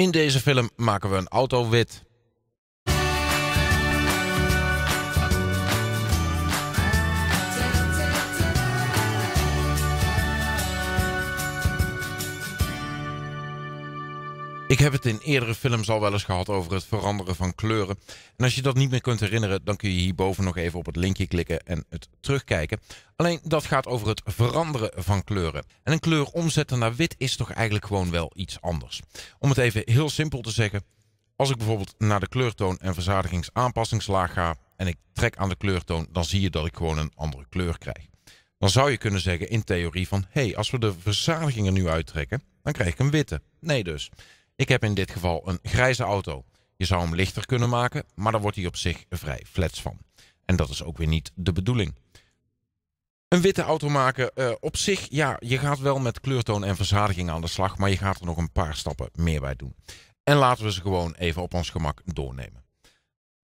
In deze film maken we een auto wit. Ik heb het in eerdere films al wel eens gehad over het veranderen van kleuren. En als je dat niet meer kunt herinneren, dan kun je hierboven nog even op het linkje klikken en het terugkijken. Alleen dat gaat over het veranderen van kleuren. En een kleur omzetten naar wit is toch eigenlijk gewoon wel iets anders. Om het even heel simpel te zeggen. Als ik bijvoorbeeld naar de kleurtoon en verzadigingsaanpassingslaag ga en ik trek aan de kleurtoon, dan zie je dat ik gewoon een andere kleur krijg. Dan zou je kunnen zeggen in theorie van, hé, hey, als we de verzadiging er nu uittrekken, dan krijg ik een witte. Nee dus. Ik heb in dit geval een grijze auto. Je zou hem lichter kunnen maken, maar daar wordt hij op zich vrij flats van. En dat is ook weer niet de bedoeling. Een witte auto maken, eh, op zich, ja, je gaat wel met kleurtoon en verzadiging aan de slag, maar je gaat er nog een paar stappen meer bij doen. En laten we ze gewoon even op ons gemak doornemen.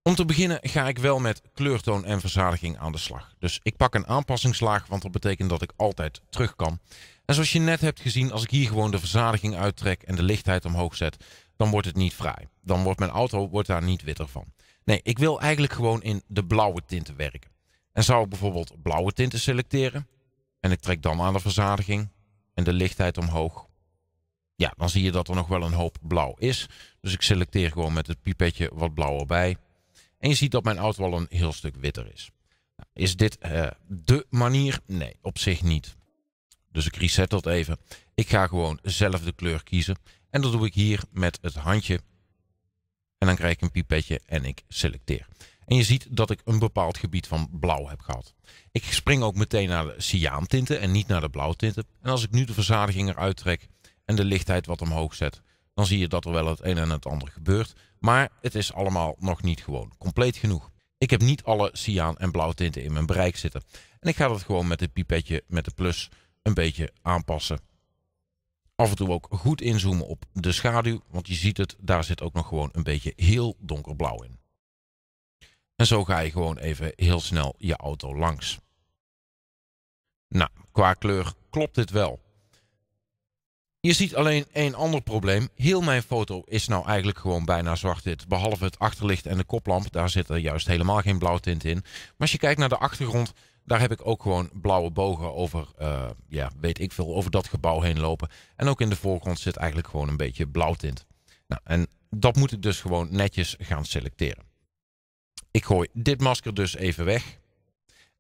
Om te beginnen ga ik wel met kleurtoon en verzadiging aan de slag. Dus ik pak een aanpassingslaag, want dat betekent dat ik altijd terug kan. En zoals je net hebt gezien, als ik hier gewoon de verzadiging uittrek en de lichtheid omhoog zet, dan wordt het niet vrij. Dan wordt mijn auto wordt daar niet witter van. Nee, ik wil eigenlijk gewoon in de blauwe tinten werken. En zou ik bijvoorbeeld blauwe tinten selecteren, en ik trek dan aan de verzadiging en de lichtheid omhoog. Ja, dan zie je dat er nog wel een hoop blauw is. Dus ik selecteer gewoon met het pipetje wat blauw erbij. En je ziet dat mijn auto al een heel stuk witter is. Nou, is dit uh, de manier? Nee, op zich niet. Dus ik reset dat even. Ik ga gewoon zelf de kleur kiezen. En dat doe ik hier met het handje. En dan krijg ik een pipetje en ik selecteer. En je ziet dat ik een bepaald gebied van blauw heb gehad. Ik spring ook meteen naar de cyaan en niet naar de blauwtinten. En als ik nu de verzadiging eruit trek en de lichtheid wat omhoog zet dan zie je dat er wel het een en het ander gebeurt. Maar het is allemaal nog niet gewoon compleet genoeg. Ik heb niet alle cyaan en blauw tinten in mijn bereik zitten. En ik ga dat gewoon met het pipetje met de plus een beetje aanpassen. Af en toe ook goed inzoomen op de schaduw, want je ziet het, daar zit ook nog gewoon een beetje heel donkerblauw in. En zo ga je gewoon even heel snel je auto langs. Nou, qua kleur klopt dit wel. Je ziet alleen één ander probleem. Heel mijn foto is nou eigenlijk gewoon bijna zwart dit. Behalve het achterlicht en de koplamp. Daar zit er juist helemaal geen blauwtint in. Maar als je kijkt naar de achtergrond... Daar heb ik ook gewoon blauwe bogen over, eh, ja, weet ik veel, over dat gebouw heen lopen. En ook in de voorgrond zit eigenlijk gewoon een beetje blauwtint. Nou, en dat moet ik dus gewoon netjes gaan selecteren. Ik gooi dit masker dus even weg.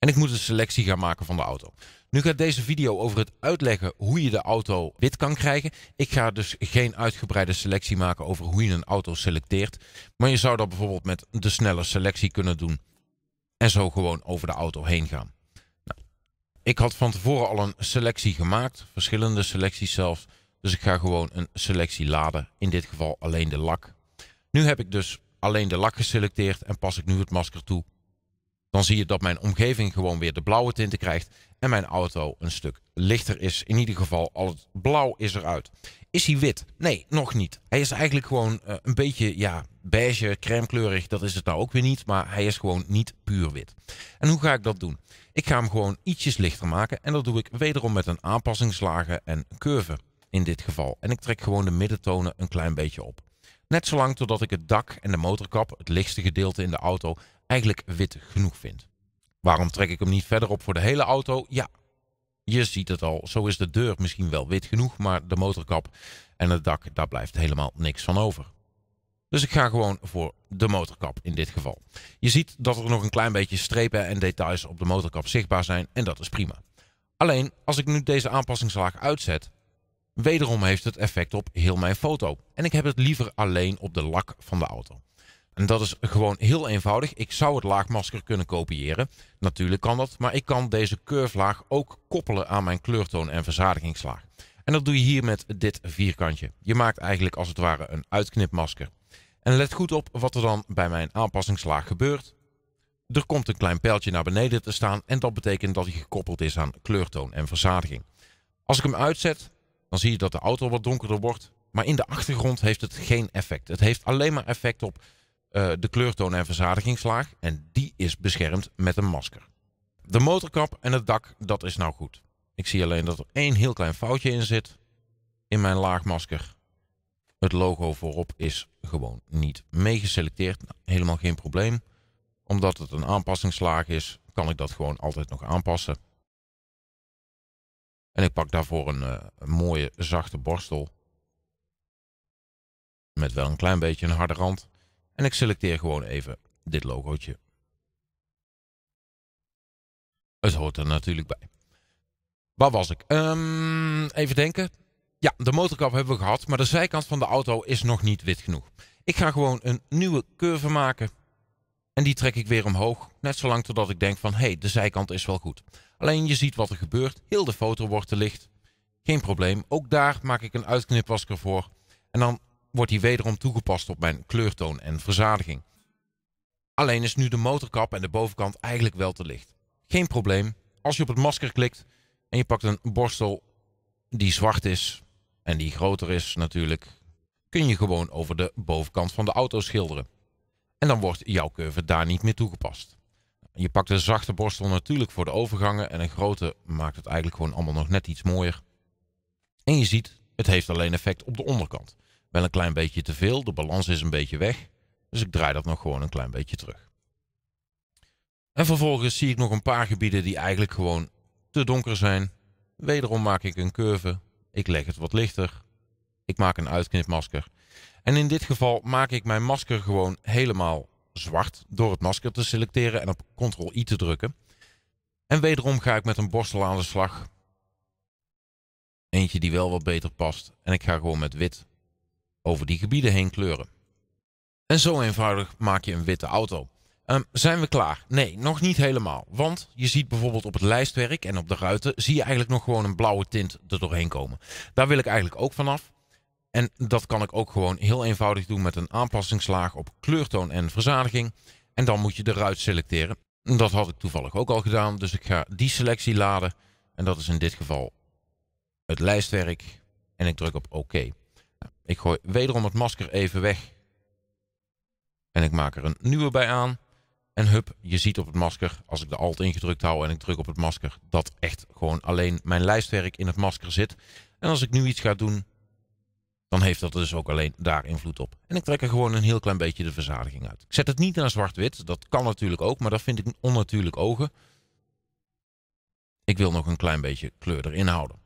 En ik moet een selectie gaan maken van de auto. Nu gaat deze video over het uitleggen hoe je de auto wit kan krijgen. Ik ga dus geen uitgebreide selectie maken over hoe je een auto selecteert. Maar je zou dat bijvoorbeeld met de snelle selectie kunnen doen. En zo gewoon over de auto heen gaan. Nou, ik had van tevoren al een selectie gemaakt. Verschillende selecties zelfs. Dus ik ga gewoon een selectie laden. In dit geval alleen de lak. Nu heb ik dus alleen de lak geselecteerd en pas ik nu het masker toe dan zie je dat mijn omgeving gewoon weer de blauwe tinten krijgt en mijn auto een stuk lichter is. In ieder geval, al het blauw is eruit. Is hij wit? Nee, nog niet. Hij is eigenlijk gewoon eh, een beetje ja, beige, crèmekleurig. Dat is het nou ook weer niet, maar hij is gewoon niet puur wit. En hoe ga ik dat doen? Ik ga hem gewoon ietsjes lichter maken en dat doe ik wederom met een aanpassingslagen en curve in dit geval. En ik trek gewoon de middentonen een klein beetje op. Net zolang totdat ik het dak en de motorkap, het lichtste gedeelte in de auto, eigenlijk wit genoeg vind. Waarom trek ik hem niet verder op voor de hele auto? Ja, je ziet het al. Zo is de deur misschien wel wit genoeg, maar de motorkap en het dak, daar blijft helemaal niks van over. Dus ik ga gewoon voor de motorkap in dit geval. Je ziet dat er nog een klein beetje strepen en details op de motorkap zichtbaar zijn en dat is prima. Alleen, als ik nu deze aanpassingslaag uitzet, wederom heeft het effect op heel mijn foto. En ik heb het liever alleen op de lak van de auto. En dat is gewoon heel eenvoudig. Ik zou het laagmasker kunnen kopiëren. Natuurlijk kan dat, maar ik kan deze curvelaag ook koppelen aan mijn kleurtoon en verzadigingslaag. En dat doe je hier met dit vierkantje. Je maakt eigenlijk als het ware een uitknipmasker. En let goed op wat er dan bij mijn aanpassingslaag gebeurt. Er komt een klein pijltje naar beneden te staan en dat betekent dat hij gekoppeld is aan kleurtoon en verzadiging. Als ik hem uitzet, dan zie je dat de auto wat donkerder wordt. Maar in de achtergrond heeft het geen effect. Het heeft alleen maar effect op eh, de kleurtoon en verzadigingslaag en die is beschermd met een masker. De motorkap en het dak, dat is nou goed. Ik zie alleen dat er één heel klein foutje in zit in mijn laagmasker. Het logo voorop is gewoon niet meegeselecteerd. Nou, helemaal geen probleem. Omdat het een aanpassingslaag is, kan ik dat gewoon altijd nog aanpassen. En ik pak daarvoor een, eh, een mooie zachte borstel. Met wel een klein beetje een harde rand. En ik selecteer gewoon even dit logootje. Het hoort er natuurlijk bij. Waar was ik? Ehm, even denken. Ja, de motorkap hebben we gehad, maar de zijkant van de auto is nog niet wit genoeg. Ik ga gewoon een nieuwe curve maken. En die trek ik weer omhoog, net zolang totdat ik denk van... hé, hey, de zijkant is wel goed. Alleen je ziet wat er gebeurt. Heel de foto wordt te licht. Geen probleem. Ook daar maak ik een uitknipmasker voor. En dan wordt die wederom toegepast op mijn kleurtoon en verzadiging. Alleen is nu de motorkap en de bovenkant eigenlijk wel te licht. Geen probleem, als je op het masker klikt en je pakt een borstel die zwart is en die groter is natuurlijk, kun je gewoon over de bovenkant van de auto schilderen. En dan wordt jouw curve daar niet meer toegepast. Je pakt een zachte borstel natuurlijk voor de overgangen en een grote maakt het eigenlijk gewoon allemaal nog net iets mooier. En je ziet, het heeft alleen effect op de onderkant wel een klein beetje te veel. De balans is een beetje weg. Dus ik draai dat nog gewoon een klein beetje terug. En vervolgens zie ik nog een paar gebieden die eigenlijk gewoon te donker zijn. Wederom maak ik een curve. Ik leg het wat lichter. Ik maak een uitknipmasker. En in dit geval maak ik mijn masker gewoon helemaal zwart door het masker te selecteren en op Ctrl-I te drukken. En wederom ga ik met een borstel aan de slag. Eentje die wel wat beter past. En ik ga gewoon met wit over die gebieden heen kleuren. En zo eenvoudig maak je een witte auto. Ehm, zijn we klaar? Nee, nog niet helemaal. Want je ziet bijvoorbeeld op het lijstwerk en op de ruiten... zie je eigenlijk nog gewoon een blauwe tint er doorheen komen. Daar wil ik eigenlijk ook vanaf. En dat kan ik ook gewoon heel eenvoudig doen met een aanpassingslaag op kleurtoon en verzadiging. En dan moet je de ruit selecteren. Dat had ik toevallig ook al gedaan, dus ik ga die selectie laden. En dat is in dit geval het lijstwerk. En ik druk op OK. Ik gooi wederom het masker even weg. En ik maak er een nieuwe bij aan. En hup, je ziet op het masker, als ik de alt ingedrukt hou en ik druk op het masker, dat echt gewoon alleen mijn lijstwerk in het masker zit. En als ik nu iets ga doen, dan heeft dat dus ook alleen daar invloed op. En ik trek er gewoon een heel klein beetje de verzadiging uit. Ik zet het niet naar zwart-wit, dat kan natuurlijk ook, maar dat vind ik onnatuurlijk ogen. Ik wil nog een klein beetje kleur erin houden.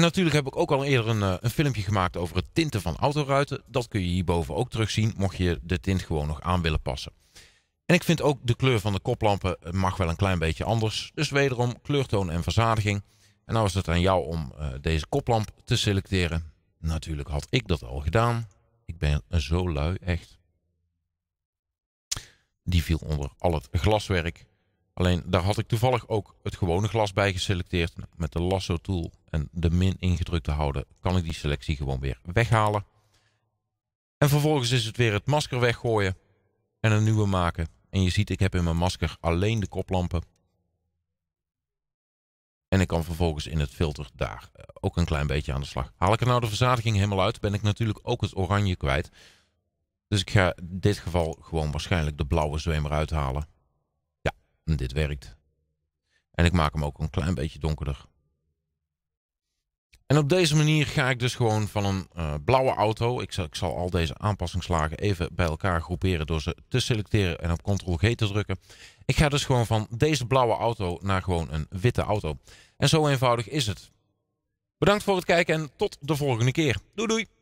En natuurlijk heb ik ook al eerder een, eh, een, filmpje gemaakt over het tinten van autoruiten. Dat kun je hierboven ook terugzien, mocht je de tint gewoon nog aan willen passen. En ik vind ook de kleur van de koplampen eh, mag wel een klein beetje anders. Dus wederom kleurtoon en verzadiging. En nou is het aan jou om eh, deze koplamp te selecteren. Natuurlijk had ik dat al gedaan. Ik ben zo lui, echt. Die viel onder al het glaswerk. Alleen daar had ik toevallig ook het gewone glas bij geselecteerd. Met de lasso tool en de min ingedrukt te houden kan ik die selectie gewoon weer weghalen. En vervolgens is het weer het masker weggooien en een nieuwe maken. En je ziet ik heb in mijn masker alleen de koplampen. En ik kan vervolgens in het filter daar eh, ook een klein beetje aan de slag. Haal ik er nou de verzadiging helemaal uit, ben ik natuurlijk ook het oranje kwijt. Dus ik ga in dit geval gewoon waarschijnlijk de blauwe zwemmer uithalen. En hm, dit werkt. En ik maak hem ook een klein beetje donkerder. En op deze manier ga ik dus gewoon van een eh, blauwe auto... Ik zal, ik zal, al deze aanpassingslagen even bij elkaar groeperen... door ze te selecteren en op Ctrl-G te drukken. Ik ga dus gewoon van deze blauwe auto naar gewoon een witte auto. En zo eenvoudig is het. Bedankt voor het kijken en tot de volgende keer. Doei doei!